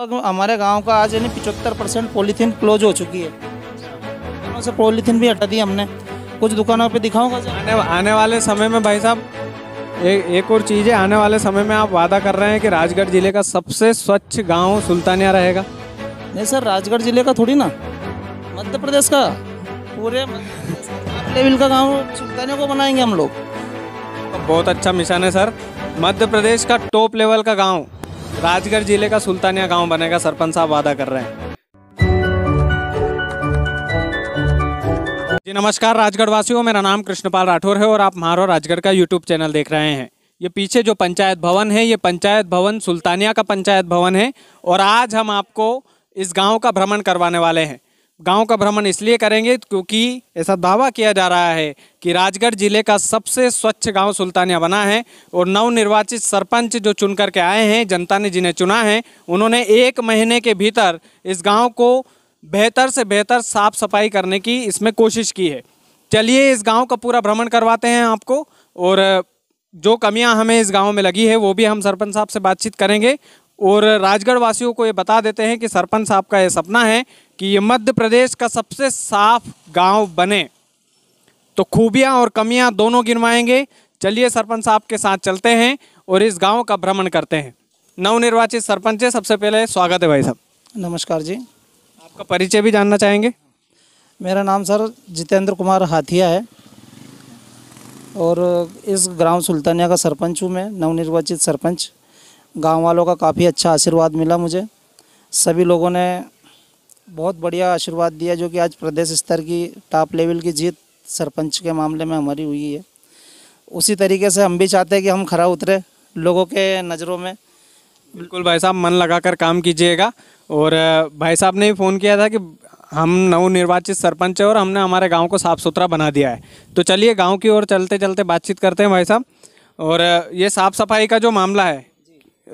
हमारे गांव का आज यानी पिचहत्तर परसेंट पॉलीथीन क्लोज हो चुकी है दुकानों से पॉलीथीन भी हटा दी हमने कुछ दुकानों पे दिखाऊंगा आने, आने वाले समय में भाई साहब ए, एक और चीज़ है आने वाले समय में आप वादा कर रहे हैं कि राजगढ़ जिले का सबसे स्वच्छ गांव सुल्तानिया रहेगा नहीं सर राजगढ़ जिले का थोड़ी ना मध्य प्रदेश का पूरे लेवल का गाँव सुल्तानिया को बनाएंगे हम लोग बहुत अच्छा मिशन है सर मध्य प्रदेश का टॉप लेवल का गाँव राजगढ़ जिले का सुल्तानिया गांव बनेगा सरपंच साहब वादा कर रहे हैं जी नमस्कार राजगढ़ वासियों मेरा नाम कृष्णपाल राठौर है और आप मारो राजगढ़ का यूट्यूब चैनल देख रहे हैं ये पीछे जो पंचायत भवन है ये पंचायत भवन सुल्तानिया का पंचायत भवन है और आज हम आपको इस गांव का भ्रमण करवाने वाले हैं गांव का भ्रमण इसलिए करेंगे क्योंकि ऐसा दावा किया जा रहा है कि राजगढ़ जिले का सबसे स्वच्छ गांव सुल्तानिया बना है और नवनिर्वाचित सरपंच जो चुन करके आए हैं जनता ने जिन्हें चुना है उन्होंने एक महीने के भीतर इस गांव को बेहतर से बेहतर साफ सफाई करने की इसमें कोशिश की है चलिए इस गाँव का पूरा भ्रमण करवाते हैं आपको और जो कमियाँ हमें इस गाँव में लगी है वो भी हम सरपंच साहब से बातचीत करेंगे और राजगढ़ वासियों को ये बता देते हैं कि सरपंच साहब का ये सपना है कि ये मध्य प्रदेश का सबसे साफ गांव बने तो खूबियां और कमियां दोनों गिनवाएंगे चलिए सरपंच साहब के साथ चलते हैं और इस गांव का भ्रमण करते हैं नवनिर्वाचित सरपंच है सबसे पहले स्वागत है भाई साहब नमस्कार जी आपका परिचय भी जानना चाहेंगे मेरा नाम सर जितेंद्र कुमार हाथिया है और इस ग्राम सुल्तानिया का सरपंच हूँ मैं नवनिर्वाचित सरपंच गांव वालों का काफ़ी अच्छा आशीर्वाद मिला मुझे सभी लोगों ने बहुत बढ़िया आशीर्वाद दिया जो कि आज प्रदेश स्तर की टॉप लेवल की जीत सरपंच के मामले में हमारी हुई है उसी तरीके से हम भी चाहते हैं कि हम खरा उतरे लोगों के नज़रों में बिल्कुल भाई साहब मन लगाकर काम कीजिएगा और भाई साहब ने भी फ़ोन किया था कि हम नवनिर्वाचित सरपंच है और हमने हमारे गांव को साफ़ सुथरा बना दिया है तो चलिए गांव की ओर चलते चलते बातचीत करते हैं भाई साहब और ये साफ़ सफाई का जो मामला है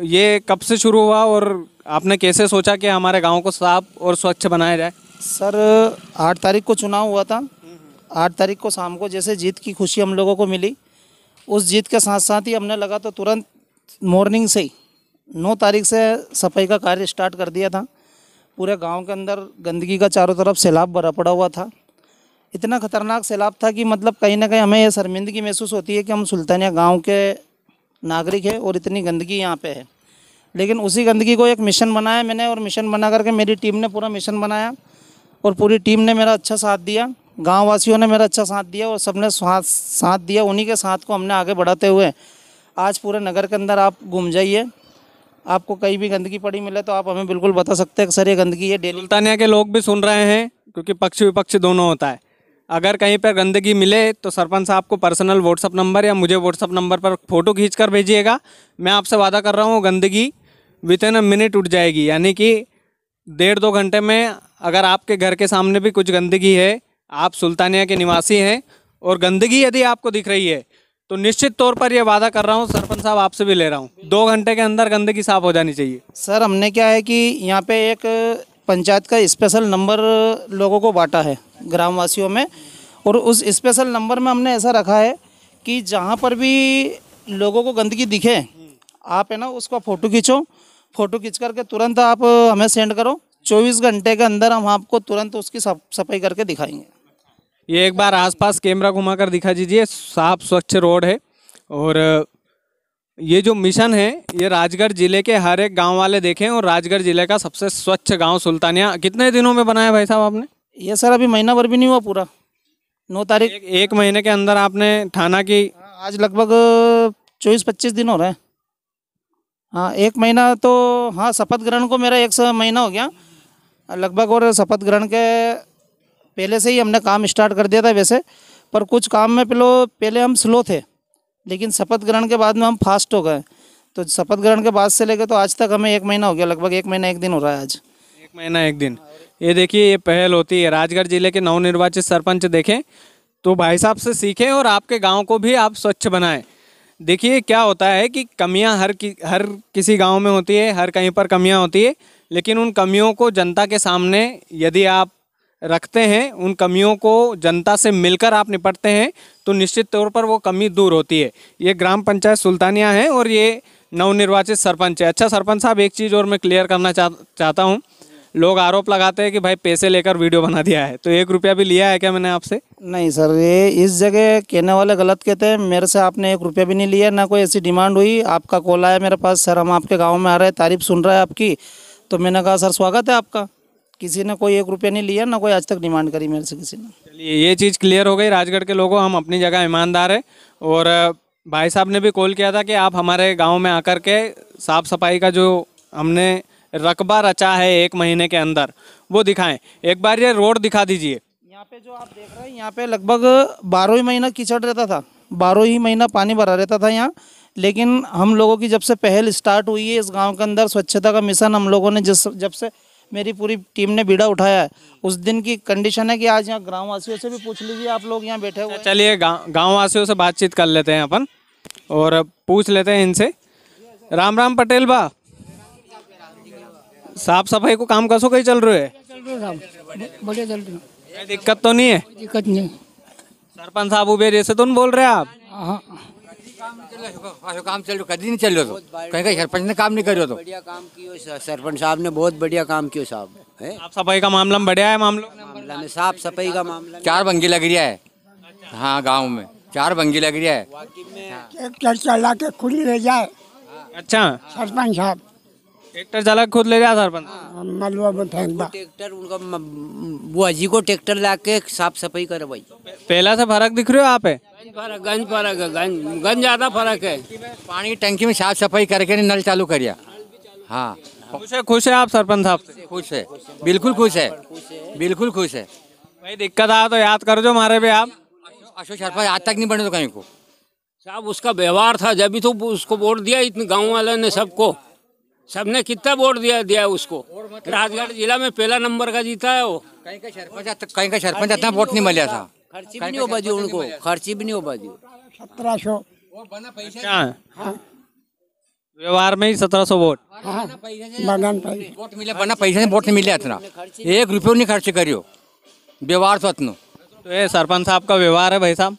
ये कब से शुरू हुआ और आपने कैसे सोचा कि हमारे गांव को साफ और स्वच्छ बनाया जाए सर आठ तारीख को चुनाव हुआ था आठ तारीख को शाम को जैसे जीत की खुशी हम लोगों को मिली उस जीत के साथ साथ ही हमने लगा तो तुरंत मॉर्निंग से ही नौ तारीख से सफाई का कार्य स्टार्ट कर दिया था पूरे गांव के अंदर गंदगी का चारों तरफ सैलाब भरा पड़ा हुआ था इतना खतरनाक सैलाब था कि मतलब कहीं ना कहीं हमें यह शर्मिंदगी महसूस होती है कि हम सुल्तानिया गांव के नागरिक है और इतनी गंदगी यहाँ पे है लेकिन उसी गंदगी को एक मिशन बनाया मैंने और मिशन बना करके मेरी टीम ने पूरा मिशन बनाया और पूरी टीम ने मेरा अच्छा साथ दिया गाँव वासियों ने मेरा अच्छा साथ दिया और सब साथ साथ दिया उन्हीं के साथ को हमने आगे बढ़ाते हुए आज पूरे नगर के अंदर आप घूम जाइए आपको कहीं भी गंदगी पड़ी मिले तो आप हमें बिल्कुल बता सकते हैं सर ये गंदगी है डेली के लोग भी सुन रहे हैं क्योंकि पक्ष विपक्ष दोनों होता है अगर कहीं पर गंदगी मिले तो सरपंच साहब को पर्सनल व्हाट्सअप नंबर या मुझे व्हाट्सअप नंबर पर फ़ोटो खींच कर भेजिएगा मैं आपसे वादा कर रहा हूँ गंदगी विद इन अ मिनट उठ जाएगी यानी कि डेढ़ दो घंटे में अगर आपके घर के सामने भी कुछ गंदगी है आप सुल्तानिया के निवासी हैं और गंदगी यदि आपको दिख रही है तो निश्चित तौर पर यह वादा कर रहा हूँ सरपंच साहब आपसे भी ले रहा हूँ दो घंटे के अंदर गंदगी साफ हो जानी चाहिए सर हमने क्या है कि यहाँ पे एक पंचायत का स्पेशल नंबर लोगों को बांटा है ग्रामवासियों में और उस स्पेशल नंबर में हमने ऐसा रखा है कि जहाँ पर भी लोगों को गंदगी दिखे आप है ना उसका फ़ोटो खींचो फ़ोटो खींच करके तुरंत आप हमें सेंड करो 24 घंटे के अंदर हम आपको तुरंत उसकी सफाई करके दिखाएंगे ये एक बार आसपास कैमरा घुमाकर दिखा दीजिए साफ स्वच्छ रोड है और ये जो मिशन है ये राजगढ़ जिले के हर एक गांव वाले देखें और राजगढ़ जिले का सबसे स्वच्छ गांव सुल्तानिया कितने दिनों में बनाया भाई साहब आपने ये सर अभी महीना भर भी नहीं हुआ पूरा नौ तारीख एक, एक महीने के अंदर आपने थाना की हाँ, आज लगभग चौबीस पच्चीस दिन हो रहे हैं हाँ एक महीना तो हाँ शपथ ग्रहण को मेरा एक महीना हो गया लगभग और शपथ ग्रहण के पहले से ही हमने काम स्टार्ट कर दिया था वैसे पर कुछ काम में पहले हम स्लो थे लेकिन शपथ ग्रहण के बाद में हम फास्ट हो गए तो शपथ ग्रहण के बाद से लेकर तो आज तक हमें एक महीना हो गया लगभग एक महीना एक दिन हो रहा है आज एक महीना एक दिन ये देखिए ये पहल होती है राजगढ़ जिले के नवनिर्वाचित सरपंच देखें तो भाई साहब से सीखें और आपके गांव को भी आप स्वच्छ बनाएं देखिए क्या होता है कि कमियां हर कि, हर किसी गांव में होती है हर कहीं पर कमियां होती है लेकिन उन कमियों को जनता के सामने यदि आप रखते हैं उन कमियों को जनता से मिलकर आप निपटते हैं तो निश्चित तौर पर वो कमी दूर होती है ये ग्राम पंचायत सुल्तानिया है और ये नवनिर्वाचित सरपंच है अच्छा सरपंच साहब एक चीज़ और मैं क्लियर करना चाह चाहता हूँ लोग आरोप लगाते हैं कि भाई पैसे लेकर वीडियो बना दिया है तो एक रुपया भी लिया है क्या मैंने आपसे नहीं सर ये इस जगह कहने वाले गलत कहते हैं मेरे से आपने एक रुपया भी नहीं लिया ना कोई ऐसी डिमांड हुई आपका कॉल आया मेरे पास सर हम आपके गाँव में आ रहे हैं तारीफ सुन रहे हैं आपकी तो मैंने कहा सर स्वागत है आपका किसी ने कोई एक रुपया नहीं लिया ना कोई आज तक डिमांड करी मेरे से किसी ने चलिए ये चीज़ क्लियर हो गई राजगढ़ के लोगों हम अपनी जगह ईमानदार है और भाई साहब ने भी कॉल किया था कि आप हमारे गांव में आकर के साफ़ सफाई का जो हमने रकबा रचा है एक महीने के अंदर वो दिखाएं एक बार ये रोड दिखा दीजिए यहाँ पे जो आप देख रहे हैं यहाँ पे लगभग बारह ही महीना कीचड़ रहता था बारह ही महीना पानी भरा रहता था यहाँ लेकिन हम लोगों की जब से पहल स्टार्ट हुई है इस गांव के अंदर स्वच्छता का मिशन हम लोगों ने जिस जब से मेरी पूरी टीम ने बीड़ा उठाया है उस दिन की कंडीशन है कि आज यहाँ गाँव वासियों से भी पूछ लीजिए आप लोग यहाँ बैठे हुए अच्छा, चलिए गाँव वासियों से बातचीत कर लेते हैं अपन और पूछ लेते हैं इनसे राम राम पटेल बा साफ सफाई को काम कसो कहीं चल रहे है बढ़िया चल दिक्कत तो नहीं है दिक्कत नहीं सरपंच साहब उबेर जैसे तो नहीं बोल रहे आप हाँ काम चल चलो कभी नहीं चलो तो कहीं कहीं सरपंच ने काम नहीं कर रहे तो बढ़िया काम किया सरपंच साहब ने बहुत बढ़िया काम किया साहब सफाई का मामला में बढ़िया है मामला में साफ सफाई का मामला चार बंगी लग रहा है हाँ गाँव में चार बंगी लग रहा है ट्रैक्टर चला के खुद ले जाए अच्छा सरपंच साहब ट्रैक्टर चला खुद ले जाए सरपंच मलबा में फेंकना ट्रैक्टर उनका बुआ जी को ट्रैक्टर ला के साफ सफाई करो भाई पहला से फर्क दिख रहे हो आप है फर्क गंज फर्क है गंज गंज ज़्यादा फर्क है पानी की टंकी में साफ सफाई करके नल चालू करिया हाँ खुश है खुश है आप सरपंच साहब खुश है बिल्कुल खुश है बिल्कुल खुश है भाई दिक्कत आया तो याद कर दो हमारे भी आप अशोक सरपंच आज तक नहीं बने तो कहीं को साहब उसका व्यवहार था जब भी तो उसको वोट दिया इतने गाँव वालों ने सबको सबने कितना वोट दिया दिया उसको राजगढ़ जिला में पहला नंबर का जीता है वो कहीं का सरपंच कहीं का सरपंच इतना वोट नहीं मिला था खर्ची भी नहीं हो उनको खर्ची भी नहीं हो सत्रह सौ व्यवहार में ही सत्रह सौ वोट हाँ। वोट मिले बना पैसे से वोट नहीं मिले इतना एक रुपये नहीं खर्च करियो व्यवहार तो इतना तो ये सरपंच साहब का व्यवहार है भाई साहब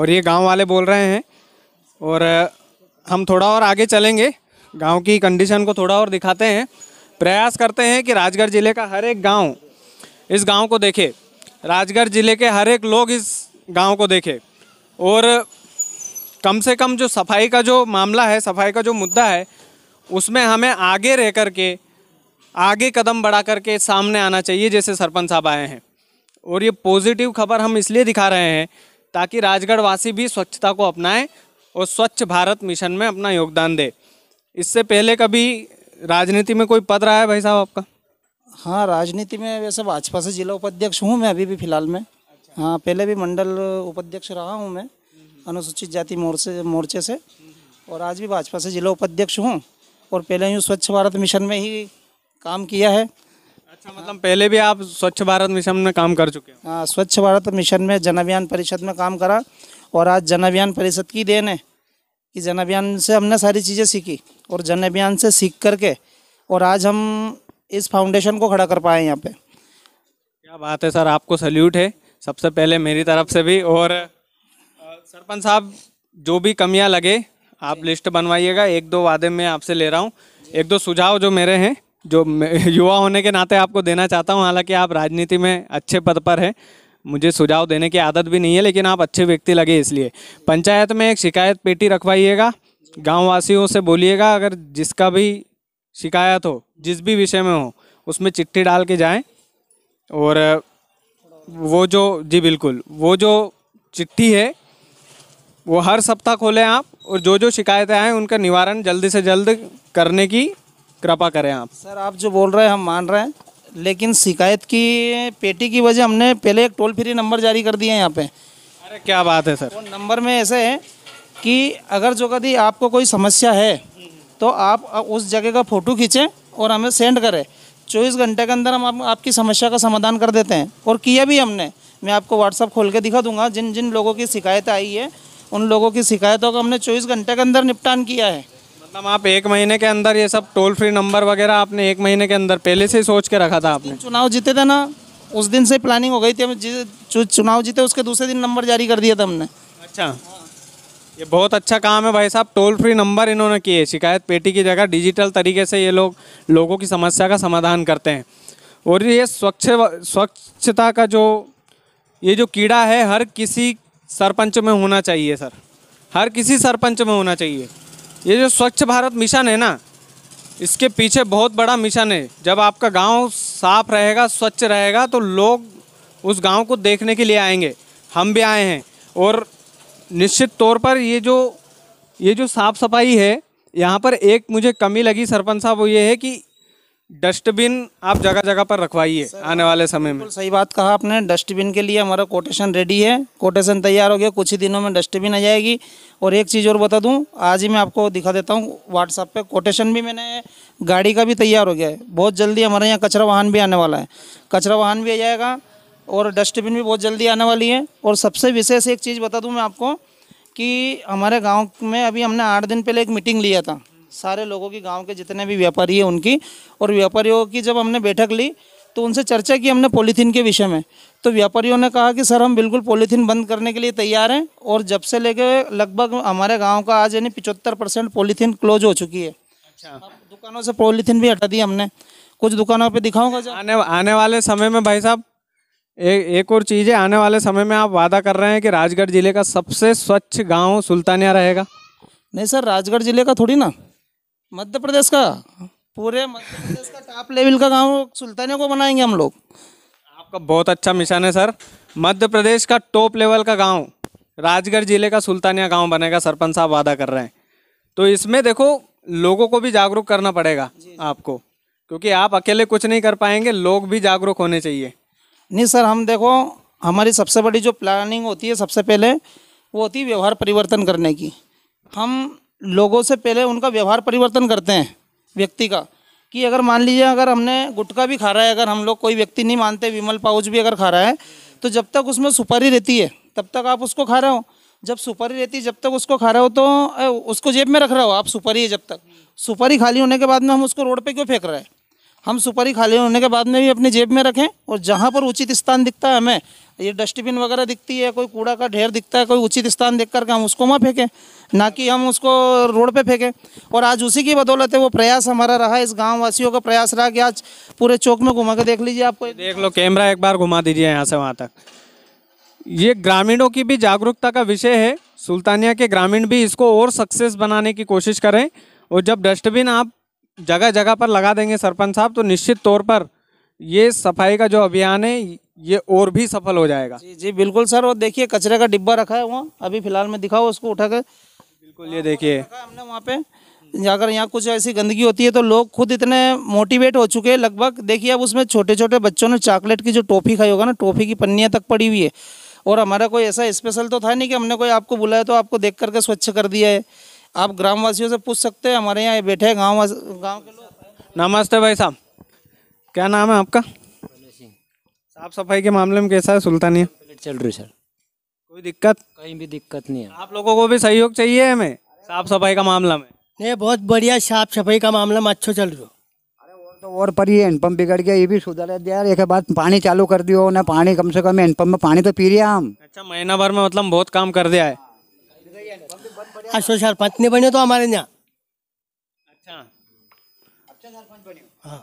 और ये गांव वाले बोल रहे हैं और हम थोड़ा और आगे चलेंगे गांव की कंडीशन को थोड़ा और दिखाते हैं प्रयास करते हैं कि राजगढ़ ज़िले का हर एक गांव इस गांव को देखे राजगढ़ ज़िले के हर एक लोग इस गांव को देखे और कम से कम जो सफाई का जो मामला है सफाई का जो मुद्दा है उसमें हमें आगे रह कर के आगे कदम बढ़ा करके सामने आना चाहिए जैसे सरपंच साहब आए हैं और ये पॉजिटिव खबर हम इसलिए दिखा रहे हैं ताकि राजगढ़ वासी भी स्वच्छता को अपनाएं और स्वच्छ भारत मिशन में अपना योगदान दे इससे पहले कभी राजनीति में कोई पद रहा है भाई साहब आपका हाँ राजनीति में वैसे भाजपा से जिला उपाध्यक्ष हूँ मैं अभी भी फिलहाल में अच्छा। हाँ पहले भी मंडल उपाध्यक्ष रहा हूँ मैं अनुसूचित जाति मोर्चे मोर्चे से और आज भी भाजपा से जिला उपाध्यक्ष हूँ और पहले यूँ स्वच्छ भारत मिशन में ही काम किया है अच्छा मतलब हाँ। पहले भी आप स्वच्छ भारत मिशन में काम कर चुके हैं हाँ स्वच्छ भारत मिशन में जन अभियान परिषद में काम करा और आज जन अभियान परिषद की देन है कि जन अभियान से हमने सारी चीज़ें सीखी और जन अभियान से सीख करके और आज हम इस फाउंडेशन को खड़ा कर पाए यहाँ पे क्या बात है सर आपको सल्यूट है सबसे पहले मेरी तरफ से भी और सरपंच साहब जो भी कमियाँ लगे आप लिस्ट बनवाइएगा एक दो वादे मैं आपसे ले रहा हूँ एक दो सुझाव जो मेरे हैं जो युवा होने के नाते आपको देना चाहता हूँ हालांकि आप राजनीति में अच्छे पद पर हैं मुझे सुझाव देने की आदत भी नहीं है लेकिन आप अच्छे व्यक्ति लगे इसलिए पंचायत में एक शिकायत पेटी रखवाइएगा गाँव वासियों से बोलिएगा अगर जिसका भी शिकायत हो जिस भी विषय में हो उसमें चिट्ठी डाल के जाएं और वो जो जी बिल्कुल वो जो चिट्ठी है वो हर सप्ताह खोलें आप और जो जो शिकायतें आएँ उनका निवारण जल्दी से जल्द करने की कृपा करें आप सर आप जो बोल रहे हैं हम मान रहे हैं लेकिन शिकायत की पेटी की वजह हमने पहले एक टोल फ्री नंबर जारी कर दिया है यहाँ पे अरे क्या बात है सर वो नंबर में ऐसे है कि अगर जो कभी आपको कोई समस्या है तो आप उस जगह का फ़ोटो खींचें और हमें सेंड करें चौबीस घंटे के अंदर हम आप, आपकी समस्या का समाधान कर देते हैं और किया भी हमने मैं आपको व्हाट्सअप खोल के दिखा दूंगा जिन जिन लोगों की शिकायत आई है उन लोगों की शिकायतों का हमने चौबीस घंटे के अंदर निपटान किया है मतलब आप एक महीने के अंदर ये सब टोल फ्री नंबर वगैरह आपने एक महीने के अंदर पहले से ही सोच के रखा था आपने चुनाव जीते थे ना उस दिन से प्लानिंग हो गई थी हम चुनाव जीते उसके दूसरे दिन नंबर जारी कर दिया था हमने अच्छा ये बहुत अच्छा काम है भाई साहब टोल फ्री नंबर इन्होंने किए शिकायत पेटी की जगह डिजिटल तरीके से ये लोग लोगों की समस्या का समाधान करते हैं और ये स्वच्छ स्वच्छता का जो ये जो कीड़ा है हर किसी सरपंच में होना चाहिए सर हर किसी सरपंच में होना चाहिए ये जो स्वच्छ भारत मिशन है ना इसके पीछे बहुत बड़ा मिशन है जब आपका गांव साफ रहेगा स्वच्छ रहेगा तो लोग उस गांव को देखने के लिए आएंगे हम भी आए हैं और निश्चित तौर पर ये जो ये जो साफ़ सफाई है यहाँ पर एक मुझे कमी लगी सरपंच साहब वो ये है कि डस्टबिन आप जगह जगह पर रखवाइए आने वाले समय में सही बात कहा आपने डस्टबिन के लिए हमारा कोटेशन रेडी है कोटेशन तैयार हो गया कुछ ही दिनों में डस्टबिन आ जाएगी और एक चीज़ और बता दूं आज ही मैं आपको दिखा देता हूं व्हाट्सएप पे कोटेशन भी मैंने गाड़ी का भी तैयार हो गया है बहुत जल्दी हमारे यहाँ कचरा वाहन भी आने वाला है कचरा वाहन भी आ जाएगा और डस्टबिन भी बहुत जल्दी आने वाली है और सबसे विशेष एक चीज़ बता दूँ मैं आपको कि हमारे गांव में अभी हमने आठ दिन पहले एक मीटिंग लिया था सारे लोगों की गांव के जितने भी व्यापारी हैं उनकी और व्यापारियों की जब हमने बैठक ली तो उनसे चर्चा की हमने पॉलीथीन के विषय में तो व्यापारियों ने कहा कि सर हम बिल्कुल पॉलीथीन बंद करने के लिए तैयार हैं और जब से लेके लगभग हमारे गांव का आज यानी पिचहत्तर परसेंट पॉलीथीन क्लोज हो चुकी है अच्छा दुकानों से पॉलीथीन भी हटा दी हमने कुछ दुकानों पर दिखाऊंगा आने आने वाले समय में भाई साहब ए, एक और चीज़ है आने वाले समय में आप वादा कर रहे हैं कि राजगढ़ ज़िले का सबसे स्वच्छ गांव सुल्तानिया रहेगा नहीं सर राजगढ़ ज़िले का थोड़ी ना मध्य प्रदेश का पूरे मध्य प्रदेश का टॉप लेवल का गांव सुल्तानिया को बनाएंगे हम लोग आपका बहुत अच्छा मिशन है सर मध्य प्रदेश का टॉप लेवल का गाँव राजगढ़ ज़िले का सुल्तानिया गाँव बनेगा सरपंच साहब वादा कर रहे हैं तो इसमें देखो लोगों को भी जागरूक करना पड़ेगा आपको क्योंकि आप अकेले कुछ नहीं कर पाएंगे लोग भी जागरूक होने चाहिए नहीं सर हम देखो हमारी सबसे बड़ी जो प्लानिंग होती है सबसे पहले वो होती है व्यवहार परिवर्तन करने की हम लोगों से पहले उनका व्यवहार परिवर्तन करते हैं व्यक्ति का कि अगर मान लीजिए अगर हमने गुटखा भी खा रहा है अगर हम लोग कोई व्यक्ति नहीं मानते विमल पाउच भी अगर खा रहा है तो जब तक उसमें सुपारी रहती है तब तक आप उसको खा रहे हो जब सुपारी रहती है जब तक उसको खा रहे हो तो उसको जेब में रख रहे हो आप सुपारी है जब तक सुपारी खाली होने के बाद में हम उसको रोड पे क्यों फेंक रहे हैं हम सुपारी खा ले होने के बाद में भी अपनी जेब में रखें और जहाँ पर उचित स्थान दिखता है हमें ये डस्टबिन वगैरह दिखती है कोई कूड़ा का ढेर दिखता है कोई उचित स्थान देख करके हम उसको वहाँ फेंकें ना कि हम उसको रोड पे फेंकें और आज उसी की बदौलत है वो प्रयास हमारा रहा इस गाँव वासियों का प्रयास रहा कि आज पूरे चौक में घुमा के देख लीजिए आपको देख लो कैमरा एक बार घुमा दीजिए यहाँ से वहाँ तक ये ग्रामीणों की भी जागरूकता का विषय है सुल्तानिया के ग्रामीण भी इसको और सक्सेस बनाने की कोशिश करें और जब डस्टबिन आप जगह जगह पर लगा देंगे सरपंच साहब तो निश्चित तौर पर ये सफाई का जो अभियान है ये और भी सफल हो जाएगा जी जी बिल्कुल सर और देखिए कचरे का डिब्बा रखा है वहाँ अभी फिलहाल में दिखाओ उसको उठा कर बिल्कुल ये देखिए हमने वहाँ पे अगर यहाँ कुछ ऐसी गंदगी होती है तो लोग खुद इतने मोटिवेट हो चुके हैं लगभग देखिए अब उसमें छोटे छोटे बच्चों ने चॉकलेट की जो टोफी खाई होगा ना टोफी की पन्नियाँ तक पड़ी हुई है और हमारा कोई ऐसा स्पेशल तो था नहीं कि हमने कोई आपको बुलाया तो आपको देख करके स्वच्छ कर दिया है आप ग्रामवासियों से पूछ सकते हैं हमारे यहाँ बैठे हैं गाँव गाँव के लोग नमस्ते भाई साहब क्या नाम है आपका साफ सफाई के मामले में कैसा है सुल्तानिया चल रही सर कोई दिक्कत कहीं भी दिक्कत नहीं है आप लोगों को भी सहयोग चाहिए हमें साफ सफाई का मामला में नहीं बहुत बढ़िया साफ सफाई का मामला में अच्छो चल रहा तो और पर ये हैंडपम्प बिगड़ गया ये भी सुधर यार एक बात पानी चालू कर दियो ना पानी कम से कम हैंडपम्प में पानी तो पी रहे हम अच्छा महीना भर में मतलब बहुत काम कर दिया है हाँ। આસો सरपंच ને बने तो हमारे ત્યાં अच्छा अच्छा सरपंच बने हाँ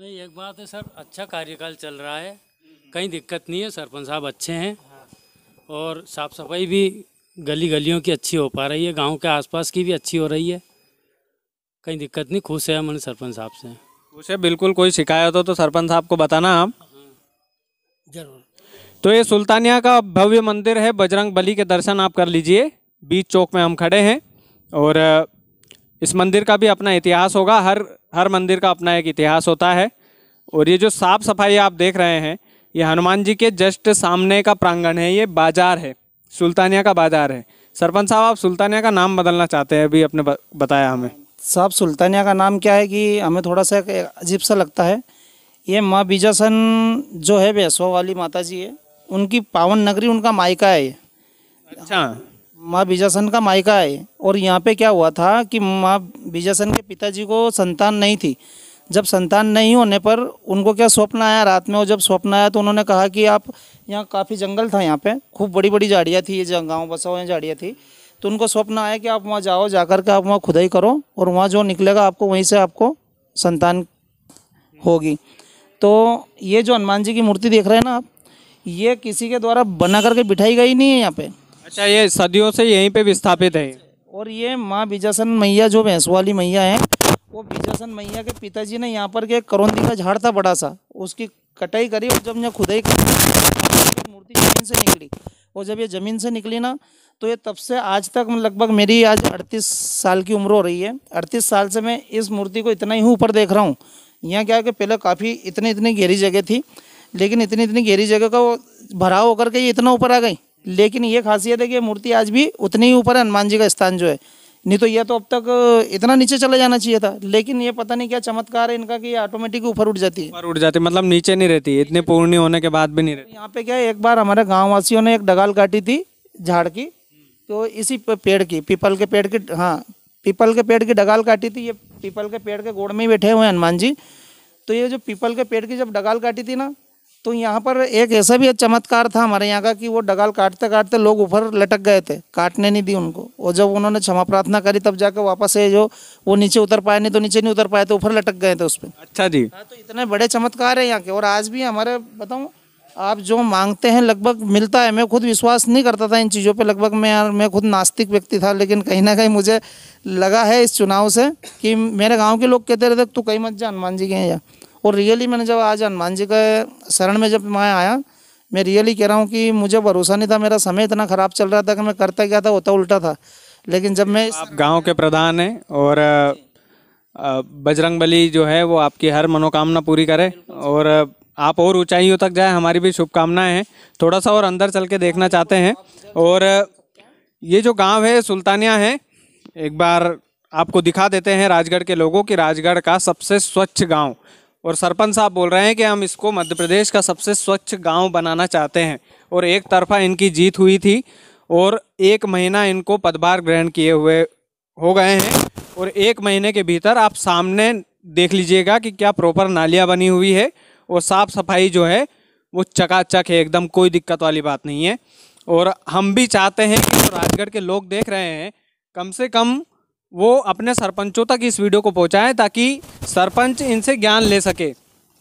नहीं एक बात है सर अच्छा कार्यकाल चल रहा है कहीं दिक्कत नहीं है सरपंच साहब अच्छे हैं और साफ सफाई भी गली गलियों की अच्छी हो पा रही है गांव के आसपास की भी अच्छी हो रही है कहीं दिक्कत नहीं खुश है हमने सरपंच साहब से खुश है बिल्कुल कोई शिकायत हो तो सरपंच साहब को बताना आप जरूर तो ये सुल्तानिया का भव्य मंदिर है बजरंग बली के दर्शन आप कर लीजिए बीच चौक में हम खड़े हैं और इस मंदिर का भी अपना इतिहास होगा हर हर मंदिर का अपना एक इतिहास होता है और ये जो साफ सफाई आप देख रहे हैं ये हनुमान जी के जस्ट सामने का प्रांगण है ये बाजार है सुल्तानिया का बाजार है सरपंच साहब आप सुल्तानिया का नाम बदलना चाहते हैं अभी आपने बताया हमें साहब सुल्तानिया का नाम क्या है कि हमें थोड़ा सा अजीब सा लगता है ये माँ बीजासन जो है वैसवा वाली माता जी है उनकी पावन नगरी उनका मायका है ये अच्छा माँ बीजासन का मायका है और यहाँ पे क्या हुआ था कि माँ बीजासन के पिताजी को संतान नहीं थी जब संतान नहीं होने पर उनको क्या स्वप्न आया रात में और जब स्वप्न आया तो उन्होंने कहा कि आप यहाँ काफ़ी जंगल था यहाँ पे खूब बड़ी बड़ी झाड़ियाँ थी ये गाँव बसा हुआ झाड़ियाँ थी तो उनको स्वप्न आया कि आप वहाँ जाओ जा के आप वहाँ खुदाई करो और वहाँ जो निकलेगा आपको वहीं से आपको संतान होगी तो ये जो हनुमान जी की मूर्ति देख रहे हैं ना आप ये किसी के द्वारा बना करके बिठाई गई नहीं है यहाँ पर अच्छा ये सदियों से यहीं पे विस्थापित है और ये माँ बीजासन मैया जो भैंस वाली मैया है वो बीजासन मैया के पिताजी ने यहाँ पर के करौंदी का झाड़ था बड़ा सा उसकी कटाई करी और जब यहाँ खुदाई करी तो मूर्ति जमीन से निकली और जब ये ज़मीन से निकली ना तो ये तब से आज तक लगभग मेरी आज 38 साल की उम्र हो रही है 38 साल से मैं इस मूर्ति को इतना ही ऊपर देख रहा हूँ यहाँ क्या है कि पहले काफ़ी इतनी इतनी गहरी जगह थी लेकिन इतनी इतनी गहरी जगह का वो भराव होकर के ये इतना ऊपर आ गई लेकिन ये खासियत है कि मूर्ति आज भी उतनी ही ऊपर है हनुमान जी का स्थान जो है नहीं तो यह तो अब तक इतना नीचे चला जाना चाहिए था लेकिन ये पता नहीं क्या चमत्कार है इनका कि ऑटोमेटिक ऊपर उठ जाती है ऊपर उठ जाती मतलब नीचे नहीं रहती इतने पूर्णी होने के बाद भी नहीं रहती यहाँ पे क्या एक बार हमारे गाँव वासियों ने एक डगाल काटी थी झाड़ की तो इसी पेड़ की पीपल के पेड़ की हाँ पीपल के पेड़ की डगाल काटी थी ये पीपल के पेड़ के गोड़ में ही बैठे हुए हैं हनुमान जी तो ये जो पीपल के पेड़ की जब डगाल काटी थी ना तो यहाँ पर एक ऐसा भी चमत्कार था हमारे यहाँ का कि वो डगाल काटते काटते लोग ऊपर लटक गए थे काटने नहीं दी उनको और जब उन्होंने क्षमा प्रार्थना करी तब जाकर वापस ये जो वो नीचे उतर पाए नहीं तो नीचे नहीं उतर पाए थे तो ऊपर लटक गए थे उस पर अच्छा जी हाँ, तो इतने बड़े चमत्कार है यहाँ के और आज भी हमारे बताऊँ आप जो मांगते हैं लगभग मिलता है मैं खुद विश्वास नहीं करता था इन चीज़ों पे लगभग मैं यार मैं खुद नास्तिक व्यक्ति था लेकिन कहीं ना कहीं मुझे लगा है इस चुनाव से कि मेरे गांव के लोग कहते रहते तू कहीं मत जा हनुमान जी के यार और रियली मैंने जब आज हनुमान जी के शरण में जब मैं आया मैं रियली कह रहा हूँ कि मुझे भरोसा नहीं था मेरा समय इतना ख़राब चल रहा था कि मैं करता क्या था होता तो उल्टा था लेकिन जब मैं आप गांव के प्रधान हैं और बजरंग बली जो है वो आपकी हर मनोकामना पूरी करे और आप और ऊंचाइयों तक जाए हमारी भी शुभकामनाएं हैं थोड़ा सा और अंदर चल के देखना चाहते हैं और ये जो गांव है सुल्तानिया है एक बार आपको दिखा देते हैं राजगढ़ के लोगों की राजगढ़ का सबसे स्वच्छ गांव और सरपंच साहब बोल रहे हैं कि हम इसको मध्य प्रदेश का सबसे स्वच्छ गांव बनाना चाहते हैं और एक तरफा इनकी जीत हुई थी और एक महीना इनको पदभार ग्रहण किए हुए हो गए हैं और एक महीने के भीतर आप सामने देख लीजिएगा कि क्या प्रॉपर नालियाँ बनी हुई है और साफ़ सफाई जो है वो चकाचक है एकदम कोई दिक्कत वाली बात नहीं है और हम भी चाहते हैं कि तो राजगढ़ के लोग देख रहे हैं कम से कम वो अपने सरपंचों तक इस वीडियो को पहुँचाएँ ताकि सरपंच इनसे ज्ञान ले सके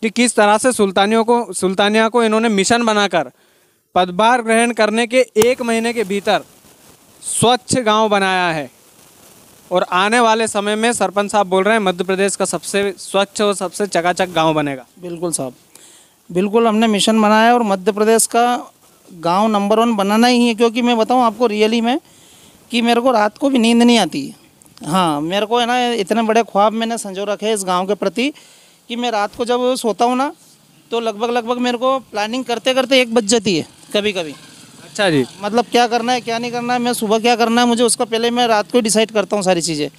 कि किस तरह से सुल्तानियों को सुल्तानिया को इन्होंने मिशन बनाकर पदभार ग्रहण करने के एक महीने के भीतर स्वच्छ गांव बनाया है और आने वाले समय में सरपंच साहब बोल रहे हैं मध्य प्रदेश का सबसे स्वच्छ और सबसे चकाचक गांव बनेगा बिल्कुल साहब बिल्कुल हमने मिशन बनाया और मध्य प्रदेश का गांव नंबर वन बनाना ही है क्योंकि मैं बताऊं आपको रियली में कि मेरे को रात को भी नींद नहीं आती है हाँ मेरे को है ना इतने बड़े ख्वाब मैंने संजो रखे इस गांव के प्रति कि मैं रात को जब सोता हूँ ना तो लगभग लगभग मेरे को प्लानिंग करते करते एक बज जाती है कभी कभी अच्छा जी मतलब क्या करना है क्या नहीं करना है मैं सुबह क्या करना है मुझे उसका पहले मैं रात को डिसाइड करता हूँ सारी चीज़ें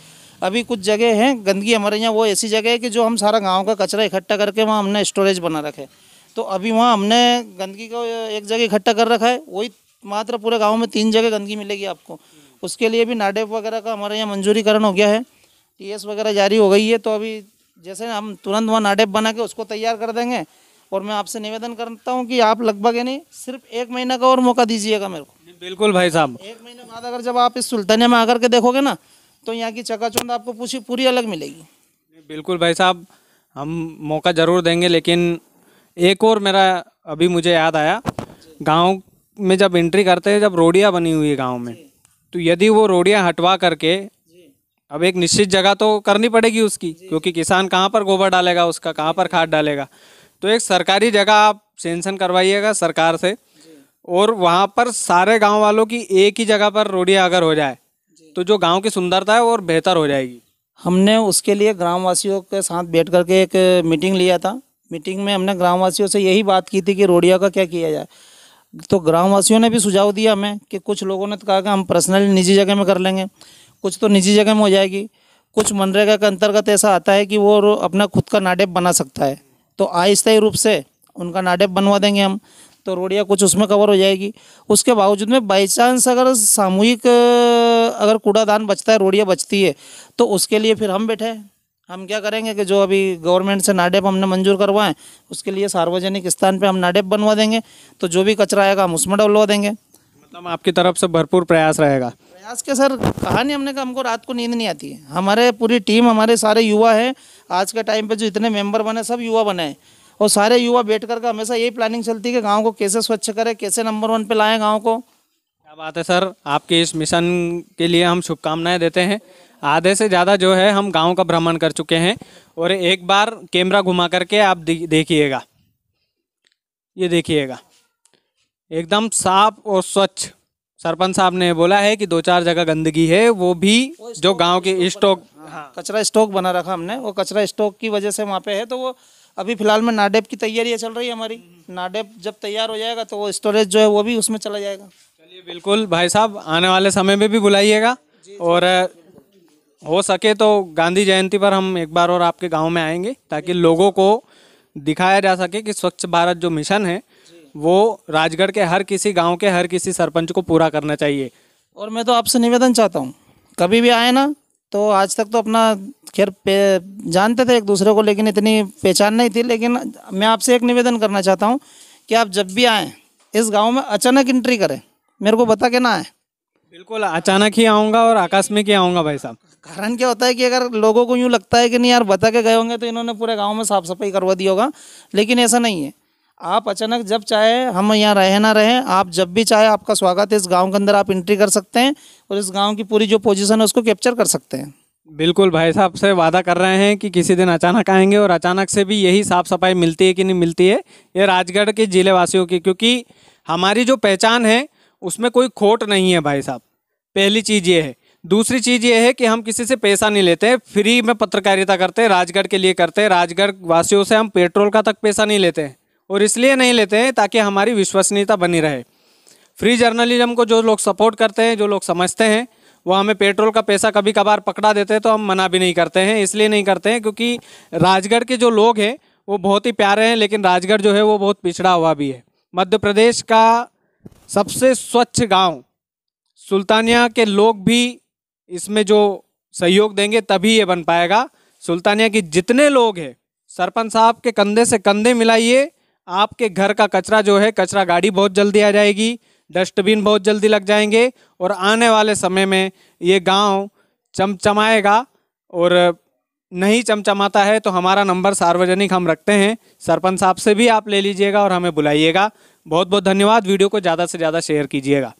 अभी कुछ जगह हैं गंदगी हमारे यहाँ वो ऐसी जगह है कि जो हम सारा गाँव का कचरा इकट्ठा करके वहाँ हमने स्टोरेज बना रखे तो अभी वहाँ हमने गंदगी को एक जगह इकट्ठा कर रखा है वही मात्र पूरे गाँव में तीन जगह गंदगी मिलेगी आपको उसके लिए भी नाडेप वगैरह का हमारे यहाँ मंजूरीकरण हो गया है टी वगैरह जारी हो गई है तो अभी जैसे हम तुरंत वहाँ नाडेप बना के उसको तैयार कर देंगे और मैं आपसे निवेदन करता हूँ कि आप लगभग यानी सिर्फ एक महीना का और मौका दीजिएगा मेरे को बिल्कुल भाई साहब एक महीने बाद अगर जब आप इस सुल्तानिया में आकर के देखोगे ना तो यहाँ की चकाचौंध आपको पूछी पूरी अलग मिलेगी बिल्कुल भाई साहब हम मौका ज़रूर देंगे लेकिन एक और मेरा अभी मुझे याद आया गांव में जब एंट्री करते हैं जब रोडिया बनी हुई है गांव में तो यदि वो रोड़ियाँ हटवा करके अब एक निश्चित जगह तो करनी पड़ेगी उसकी क्योंकि किसान कहाँ पर गोबर डालेगा उसका कहाँ पर खाद डालेगा तो एक सरकारी जगह आप सेंसन करवाइएगा सरकार से और वहाँ पर सारे गांव वालों की एक ही जगह पर रोडिया अगर हो जाए तो जो गांव की सुंदरता है और बेहतर हो जाएगी हमने उसके लिए ग्रामवासियों के साथ बैठ करके एक मीटिंग लिया था मीटिंग में हमने ग्रामवासियों से यही बात की थी कि रोडिया का क्या किया जाए तो ग्रामवासियों ने भी सुझाव दिया हमें कि कुछ लोगों ने तो कहा कि हम पर्सनली निजी जगह में कर लेंगे कुछ तो निजी जगह में हो जाएगी कुछ मनरेगा के अंतर्गत ऐसा आता है कि वो अपना खुद का नाडेप बना सकता है तो आहिस्ताई रूप से उनका नाडेप बनवा देंगे हम तो रोडिया कुछ उसमें कवर हो जाएगी उसके बावजूद में बाई चांस अगर सामूहिक अगर कूड़ादान बचता है रोडिया बचती है तो उसके लिए फिर हम बैठे हैं हम क्या करेंगे कि जो अभी गवर्नमेंट से नाडेप हमने मंजूर करवाएं उसके लिए सार्वजनिक स्थान पे हम नाडेप बनवा देंगे तो जो भी कचरा आएगा हम उसमें डलवा देंगे मतलब आपकी तरफ से भरपूर प्रयास रहेगा प्रयास के सर कहानी हमने कहा हमको रात को नींद नहीं आती है हमारे पूरी टीम हमारे सारे युवा हैं आज के टाइम पे जो इतने मेंबर बने सब युवा बने हैं और सारे युवा बैठ कर हमेशा यही प्लानिंग चलती है कि गाँव को कैसे स्वच्छ करें कैसे नंबर वन पर लाएँ गाँव को क्या बात है सर आपके इस मिशन के लिए हम शुभकामनाएँ देते हैं आधे से ज़्यादा जो है हम गांव का भ्रमण कर चुके हैं और एक बार कैमरा घुमा करके आप देखिएगा ये देखिएगा एकदम साफ और स्वच्छ सरपंच साहब ने बोला है कि दो चार जगह गंदगी है वो भी वो जो गांव के स्टॉक हाँ, हाँ। कचरा स्टॉक बना रखा हमने वो कचरा स्टॉक की वजह से वहाँ पे है तो वो अभी फिलहाल में नाडेप की तैयारी चल रही है हमारी नाडेप जब तैयार हो जाएगा तो वो स्टोरेज जो है वो भी उसमें चला जाएगा चलिए बिल्कुल भाई साहब आने वाले समय में भी बुलाइएगा और हो सके तो गांधी जयंती पर हम एक बार और आपके गांव में आएंगे ताकि लोगों को दिखाया जा सके कि स्वच्छ भारत जो मिशन है वो राजगढ़ के हर किसी गांव के हर किसी सरपंच को पूरा करना चाहिए और मैं तो आपसे निवेदन चाहता हूँ कभी भी आए ना तो आज तक तो अपना खैर जानते थे एक दूसरे को लेकिन इतनी पहचान नहीं थी लेकिन मैं आपसे एक निवेदन करना चाहता हूँ कि आप जब भी आएँ इस गाँव में अचानक एंट्री करें मेरे को बता के ना आए बिल्कुल अचानक ही आऊँगा और आकस्मिक ही आऊँगा भाई साहब कारण क्या होता है कि अगर लोगों को यूँ लगता है कि नहीं यार बता के गए होंगे तो इन्होंने पूरे गाँव में साफ सफाई करवा दी होगा लेकिन ऐसा नहीं है आप अचानक जब चाहे हम यहाँ रहे ना रहे आप जब भी चाहे आपका स्वागत है इस गांव के अंदर आप एंट्री कर सकते हैं और इस गाँव की पूरी जो पोजिशन है उसको कैप्चर कर सकते हैं बिल्कुल भाई साहब से वादा कर रहे हैं कि किसी दिन अचानक आएंगे और अचानक से भी यही साफ़ सफाई मिलती है कि नहीं मिलती है ये राजगढ़ के ज़िले वासियों की क्योंकि हमारी जो पहचान है उसमें कोई खोट नहीं है भाई साहब पहली चीज़ ये है दूसरी चीज़ ये है कि हम किसी से पैसा नहीं लेते हैं फ्री में पत्रकारिता करते हैं राजगढ़ के लिए करते हैं राजगढ़ वासियों से हम पेट्रोल का तक पैसा नहीं लेते हैं और इसलिए नहीं लेते हैं ताकि हमारी विश्वसनीयता बनी रहे फ्री जर्नलिज्म को जो लोग सपोर्ट करते हैं जो लोग समझते हैं वो हमें पेट्रोल का पैसा कभी कभार पकड़ा देते हैं तो हम मना भी नहीं करते हैं इसलिए नहीं करते हैं क्योंकि राजगढ़ के जो लोग हैं वो बहुत ही प्यारे हैं लेकिन राजगढ़ जो है वो बहुत पिछड़ा हुआ भी है मध्य प्रदेश का सबसे स्वच्छ गांव सुल्तानिया के लोग भी इसमें जो सहयोग देंगे तभी ये बन पाएगा सुल्तानिया की जितने लोग हैं सरपंच साहब के कंधे से कंधे मिलाइए आपके घर का कचरा जो है कचरा गाड़ी बहुत जल्दी आ जाएगी डस्टबिन बहुत जल्दी लग जाएंगे और आने वाले समय में ये गांव चमचमाएगा और नहीं चमचमाता है तो हमारा नंबर सार्वजनिक हम रखते हैं सरपंच साहब से भी आप ले लीजिएगा और हमें बुलाइएगा बहुत बहुत धन्यवाद वीडियो को ज़्यादा से ज़्यादा शेयर कीजिएगा